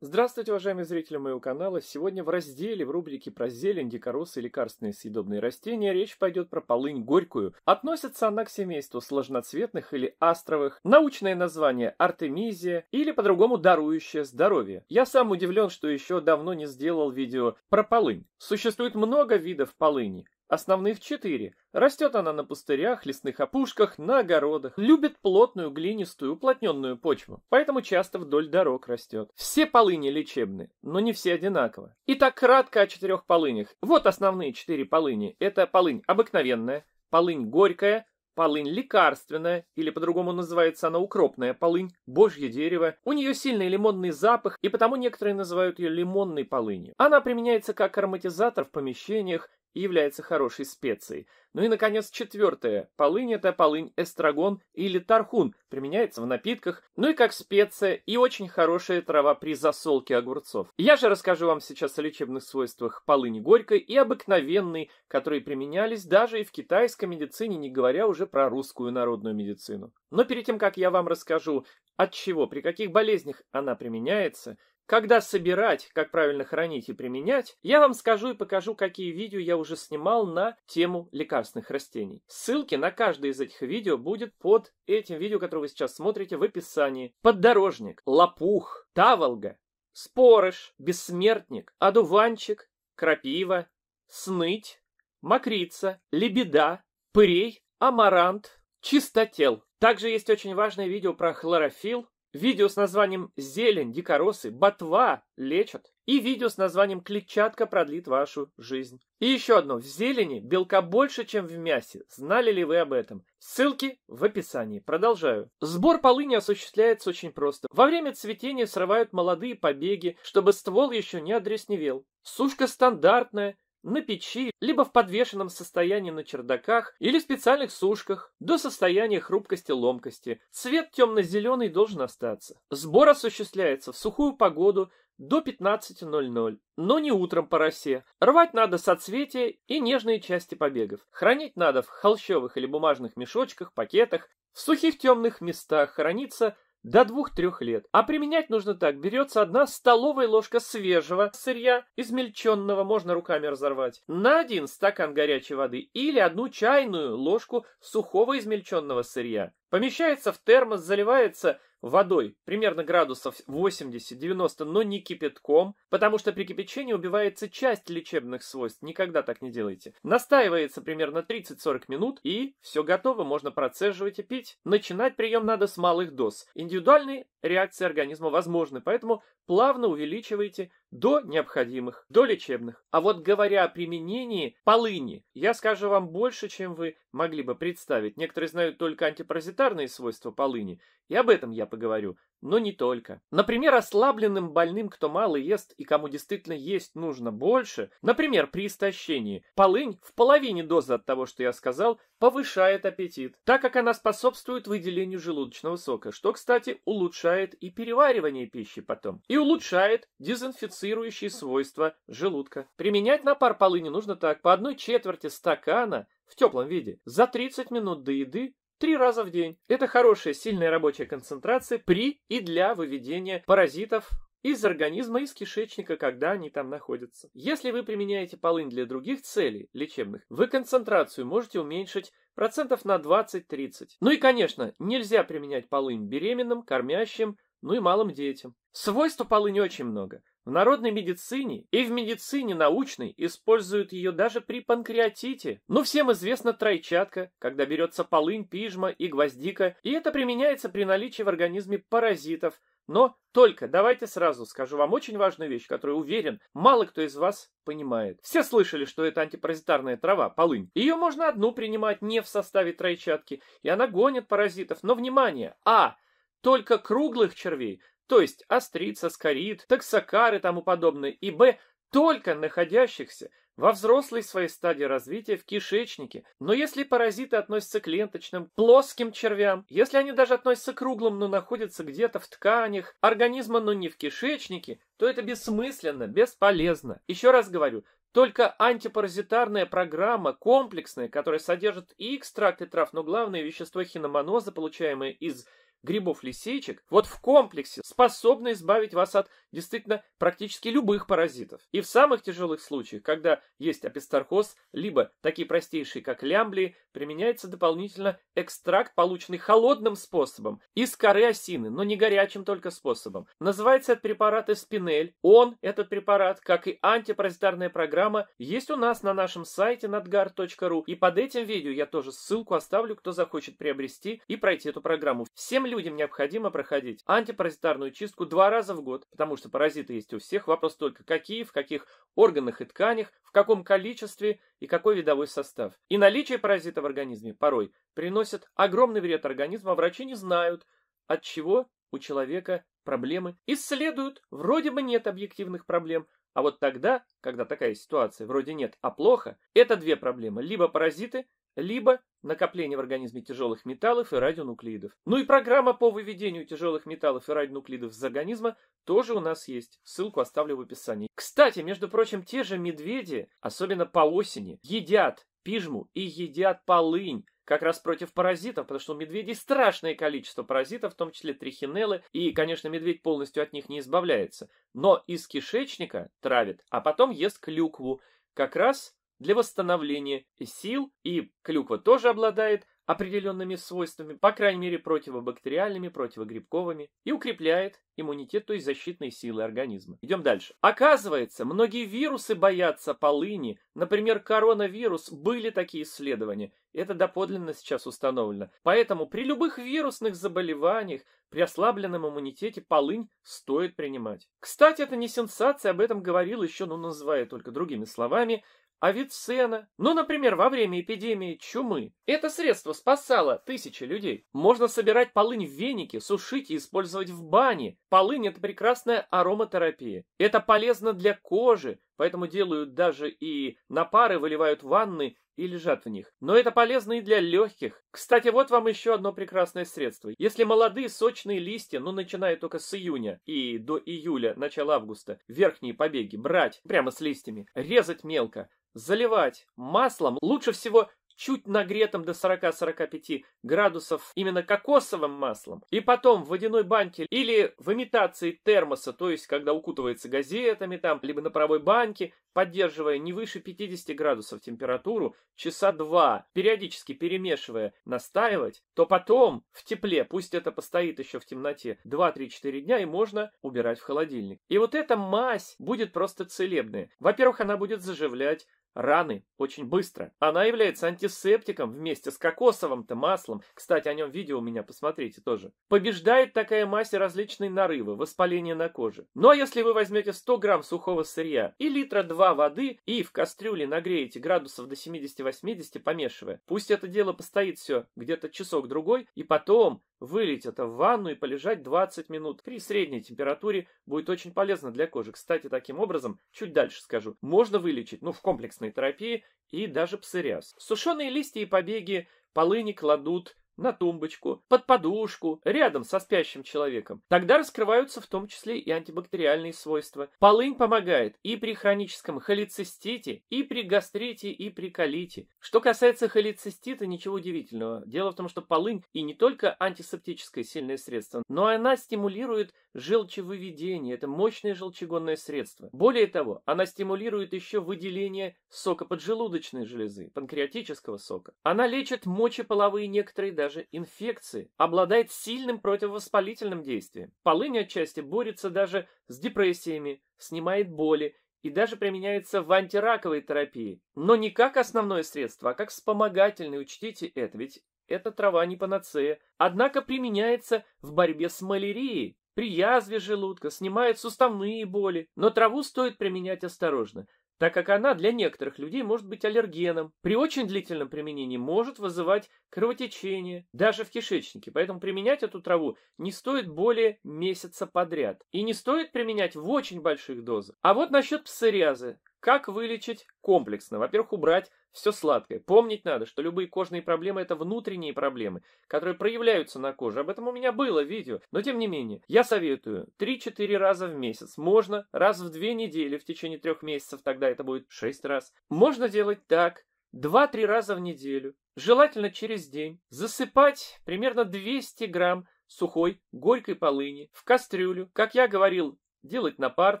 Здравствуйте, уважаемые зрители моего канала! Сегодня в разделе в рубрике про зелень, дикоросы и лекарственные съедобные растения речь пойдет про полынь горькую. Относится она к семейству сложноцветных или астровых. Научное название артемизия или по-другому дарующее здоровье. Я сам удивлен, что еще давно не сделал видео про полынь. Существует много видов полыни. Основных четыре. Растет она на пустырях, лесных опушках, на огородах. Любит плотную, глинистую, уплотненную почву, поэтому часто вдоль дорог растет. Все полыни лечебны, но не все одинаковы. Итак, кратко о четырех полынях. Вот основные четыре полыни. Это полынь обыкновенная, полынь горькая, полынь лекарственная, или по-другому называется она укропная полынь, божье дерево. У нее сильный лимонный запах, и потому некоторые называют ее лимонной полынью. Она применяется как ароматизатор в помещениях, и является хорошей специей. Ну и, наконец, четвертое. Полынь – это полынь эстрагон или тархун, применяется в напитках, ну и как специя, и очень хорошая трава при засолке огурцов. Я же расскажу вам сейчас о лечебных свойствах полыни горькой и обыкновенной, которые применялись даже и в китайской медицине, не говоря уже про русскую народную медицину. Но перед тем, как я вам расскажу от чего, при каких болезнях она применяется, когда собирать, как правильно хранить и применять, я вам скажу и покажу, какие видео я уже снимал на тему лекарственных растений. Ссылки на каждое из этих видео будет под этим видео, которое вы сейчас смотрите в описании. Поддорожник, лопух, таволга, спорыш, бессмертник, одуванчик, крапива, сныть, мокрица, лебеда, пырей, амарант, чистотел. Также есть очень важное видео про хлорофилл, видео с названием «Зелень, дикоросы, ботва лечат» и видео с названием «Клетчатка продлит вашу жизнь». И еще одно. В зелени белка больше, чем в мясе. Знали ли вы об этом? Ссылки в описании. Продолжаю. Сбор полыни осуществляется очень просто. Во время цветения срывают молодые побеги, чтобы ствол еще не одресневел. Сушка стандартная, на печи, либо в подвешенном состоянии на чердаках или специальных сушках, до состояния хрупкости-ломкости. Цвет темно-зеленый должен остаться. Сбор осуществляется в сухую погоду до 15.00, но не утром по росе. Рвать надо соцветия и нежные части побегов. Хранить надо в холщовых или бумажных мешочках, пакетах. В сухих темных местах хранится до 2-3 лет. А применять нужно так. Берется одна столовая ложка свежего сырья, измельченного, можно руками разорвать, на один стакан горячей воды или одну чайную ложку сухого измельченного сырья. Помещается в термос, заливается водой, примерно градусов 80-90, но не кипятком, потому что при кипячении убивается часть лечебных свойств, никогда так не делайте. Настаивается примерно 30-40 минут и все готово, можно процеживать и пить. Начинать прием надо с малых доз. Индивидуальные реакции организма возможны, поэтому плавно увеличивайте до необходимых, до лечебных. А вот говоря о применении полыни, я скажу вам больше, чем вы могли бы представить. Некоторые знают только антипаразитарные свойства полыни, и об этом я поговорю. Но не только. Например, ослабленным больным, кто мало ест и кому действительно есть нужно больше, например, при истощении, полынь в половине дозы от того, что я сказал, повышает аппетит, так как она способствует выделению желудочного сока, что, кстати, улучшает и переваривание пищи потом, и улучшает дезинфицирующие свойства желудка. Применять напар полыни нужно так, по одной четверти стакана в теплом виде за 30 минут до еды три раза в день. Это хорошая сильная рабочая концентрация при и для выведения паразитов из организма, из кишечника, когда они там находятся. Если вы применяете полынь для других целей лечебных, вы концентрацию можете уменьшить процентов на 20-30. Ну и, конечно, нельзя применять полынь беременным, кормящим, ну и малым детям. Свойств у полыни очень много. В народной медицине и в медицине научной используют ее даже при панкреатите. Ну, всем известна тройчатка, когда берется полынь, пижма и гвоздика, и это применяется при наличии в организме паразитов. Но только давайте сразу скажу вам очень важную вещь, которую, уверен, мало кто из вас понимает. Все слышали, что это антипаразитарная трава, полынь. Ее можно одну принимать не в составе тройчатки, и она гонит паразитов. Но, внимание, а – только круглых червей, то есть острица, скорит, таксокар и тому подобное, и б, только находящихся во взрослой своей стадии развития в кишечнике. Но если паразиты относятся к ленточным, плоским червям, если они даже относятся к круглым, но находятся где-то в тканях организма, но не в кишечнике, то это бессмысленно, бесполезно. Еще раз говорю, только антипаразитарная программа, комплексная, которая содержит и экстракты трав, но главное вещество хиноманоза, получаемое из грибов-лисичек, вот в комплексе способны избавить вас от действительно практически любых паразитов. И в самых тяжелых случаях, когда есть апистархоз, либо такие простейшие, как лямблии, применяется дополнительно экстракт, полученный холодным способом, из коры осины, но не горячим только способом. Называется этот препарат эспинель. Он, этот препарат, как и антипаразитарная программа, есть у нас на нашем сайте nadgar.ru. И под этим видео я тоже ссылку оставлю, кто захочет приобрести и пройти эту программу. Всем людям необходимо проходить антипаразитарную чистку два раза в год, потому что паразиты есть у всех, вопрос только какие, в каких органах и тканях, в каком количестве и какой видовой состав. И наличие паразита в организме порой приносит огромный вред организму, а врачи не знают, от чего у человека проблемы. Исследуют, вроде бы нет объективных проблем, а вот тогда, когда такая ситуация вроде нет, а плохо, это две проблемы. Либо паразиты, либо накопление в организме тяжелых металлов и радионуклидов. Ну и программа по выведению тяжелых металлов и радионуклидов из организма тоже у нас есть. Ссылку оставлю в описании. Кстати, между прочим, те же медведи, особенно по осени, едят пижму и едят полынь как раз против паразитов, потому что у медведей страшное количество паразитов, в том числе трихинеллы, и, конечно, медведь полностью от них не избавляется, но из кишечника травит, а потом ест клюкву, как раз для восстановления сил, и клюква тоже обладает определенными свойствами, по крайней мере противобактериальными, противогрибковыми, и укрепляет иммунитет, то есть защитные силы организма. Идем дальше. Оказывается, многие вирусы боятся полыни. Например, коронавирус. Были такие исследования. Это доподлинно сейчас установлено. Поэтому при любых вирусных заболеваниях, при ослабленном иммунитете полынь стоит принимать. Кстати, это не сенсация, об этом говорил еще, ну, называя только другими словами, Авиценна, ну, например, во время эпидемии чумы. Это средство спасало тысячи людей. Можно собирать полынь в венике, сушить и использовать в бане. Полынь – это прекрасная ароматерапия. Это полезно для кожи, поэтому делают даже и на пары, выливают в ванны и лежат в них. Но это полезно и для легких. Кстати, вот вам еще одно прекрасное средство. Если молодые сочные листья, ну, начиная только с июня и до июля, начала августа, верхние побеги брать прямо с листьями, резать мелко, заливать маслом, лучше всего чуть нагретым до 40-45 градусов именно кокосовым маслом, и потом в водяной банке или в имитации термоса, то есть когда укутывается газетами там, либо на правой банке, поддерживая не выше 50 градусов температуру часа два, периодически перемешивая, настаивать, то потом в тепле, пусть это постоит еще в темноте 2-3-4 дня, и можно убирать в холодильник. И вот эта мазь будет просто целебная. Во-первых, она будет заживлять раны очень быстро. Она является антисептиком вместе с кокосовым-то маслом. Кстати, о нем видео у меня, посмотрите тоже. Побеждает такая масса различные нарывы, воспаление на коже. Но ну, а если вы возьмете 100 грамм сухого сырья и литра 2 воды и в кастрюле нагреете градусов до 70-80, помешивая, пусть это дело постоит все где-то часок-другой, и потом вылить это в ванну и полежать 20 минут. При средней температуре будет очень полезно для кожи. Кстати, таким образом, чуть дальше скажу, можно вылечить, ну, в комплексной терапии и даже псориаз. Сушеные листья и побеги полыни кладут на тумбочку, под подушку, рядом со спящим человеком. Тогда раскрываются в том числе и антибактериальные свойства. Полынь помогает и при хроническом холецистите, и при гастрите, и при колите. Что касается холецистита, ничего удивительного. Дело в том, что полынь и не только антисептическое сильное средство, но она стимулирует желчевыведение. Это мощное желчегонное средство. Более того, она стимулирует еще выделение сока поджелудочной железы, панкреатического сока. Она лечит мочеполовые некоторые даже даже инфекции, обладает сильным противовоспалительным действием. Полынь отчасти борется даже с депрессиями, снимает боли и даже применяется в антираковой терапии. Но не как основное средство, а как вспомогательное, учтите это, ведь эта трава не панацея. Однако применяется в борьбе с малярией, при язве желудка, снимает суставные боли. Но траву стоит применять осторожно так как она для некоторых людей может быть аллергеном. При очень длительном применении может вызывать кровотечение, даже в кишечнике, поэтому применять эту траву не стоит более месяца подряд. И не стоит применять в очень больших дозах. А вот насчет псориаза. Как вылечить комплексно? Во-первых, убрать все сладкое. Помнить надо, что любые кожные проблемы – это внутренние проблемы, которые проявляются на коже. Об этом у меня было видео. Но тем не менее, я советую 3-4 раза в месяц. Можно раз в 2 недели в течение 3 месяцев, тогда это будет 6 раз. Можно делать так. 2-3 раза в неделю, желательно через день, засыпать примерно 200 грамм сухой горькой полыни в кастрюлю, как я говорил, делать напар,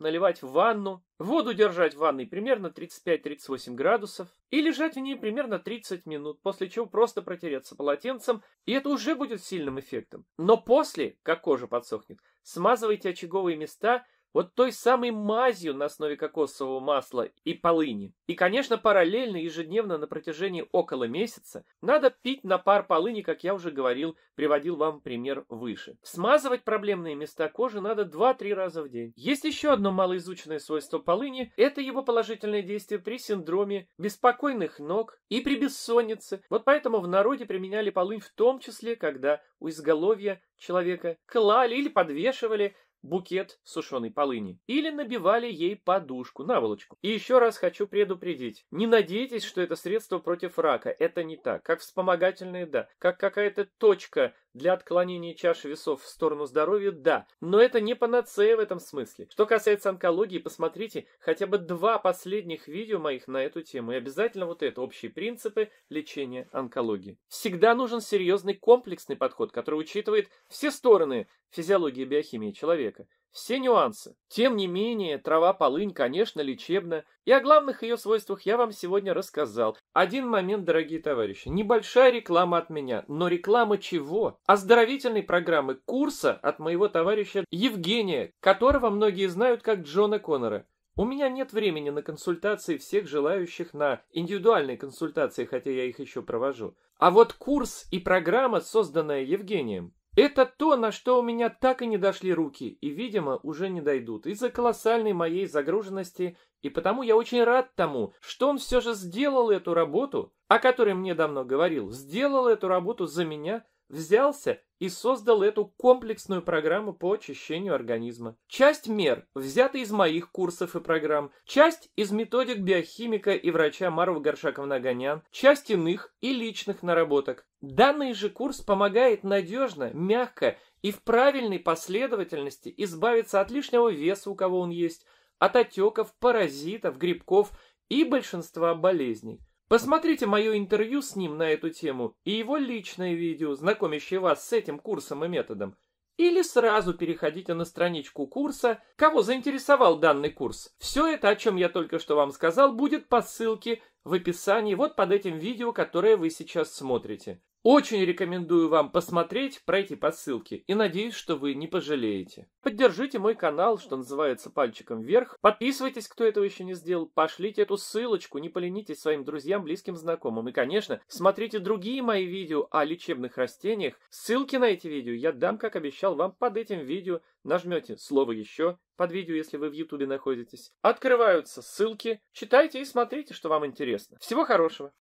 наливать в ванну, воду держать в ванной примерно 35-38 градусов и лежать в ней примерно 30 минут, после чего просто протереться полотенцем, и это уже будет сильным эффектом. Но после, как кожа подсохнет, смазывайте очаговые места вот той самой мазью на основе кокосового масла и полыни. И, конечно, параллельно ежедневно на протяжении около месяца надо пить на пар полыни, как я уже говорил, приводил вам пример выше. Смазывать проблемные места кожи надо 2-3 раза в день. Есть еще одно малоизученное свойство полыни – это его положительное действие при синдроме беспокойных ног и при бессоннице. Вот поэтому в народе применяли полынь в том числе, когда у изголовья человека клали или подвешивали букет сушеной полыни или набивали ей подушку, наволочку. И еще раз хочу предупредить, не надейтесь, что это средство против рака, это не так. Как вспомогательное, да, как какая-то точка для отклонения чаши весов в сторону здоровья – да, но это не панацея в этом смысле. Что касается онкологии, посмотрите хотя бы два последних видео моих на эту тему и обязательно вот это – общие принципы лечения онкологии. Всегда нужен серьезный комплексный подход, который учитывает все стороны физиологии и биохимии человека – все нюансы. Тем не менее, трава-полынь, конечно, лечебна, и о главных ее свойствах я вам сегодня рассказал. Один момент, дорогие товарищи. Небольшая реклама от меня, но реклама чего? Оздоровительной программы курса от моего товарища Евгения, которого многие знают как Джона Коннора. У меня нет времени на консультации всех желающих на индивидуальные консультации, хотя я их еще провожу. А вот курс и программа, созданная Евгением, это то, на что у меня так и не дошли руки, и, видимо, уже не дойдут, из-за колоссальной моей загруженности, и потому я очень рад тому, что он все же сделал эту работу, о которой мне давно говорил, сделал эту работу за меня, взялся и создал эту комплексную программу по очищению организма. Часть мер взята из моих курсов и программ, часть из методик биохимика и врача Марва Горшакова нагонян часть иных и личных наработок. Данный же курс помогает надежно, мягко и в правильной последовательности избавиться от лишнего веса, у кого он есть, от отеков, паразитов, грибков и большинства болезней. Посмотрите мое интервью с ним на эту тему и его личное видео, знакомящее вас с этим курсом и методом. Или сразу переходите на страничку курса, кого заинтересовал данный курс. Все это, о чем я только что вам сказал, будет по ссылке в описании вот под этим видео, которое вы сейчас смотрите. Очень рекомендую вам посмотреть, пройти по ссылке и надеюсь, что вы не пожалеете. Поддержите мой канал, что называется, пальчиком вверх. Подписывайтесь, кто этого еще не сделал. Пошлите эту ссылочку, не поленитесь своим друзьям, близким, знакомым. И, конечно, смотрите другие мои видео о лечебных растениях. Ссылки на эти видео я дам, как обещал вам, под этим видео. Нажмете слово «Еще» под видео, если вы в Ютубе находитесь. Открываются ссылки. Читайте и смотрите, что вам интересно. Всего хорошего!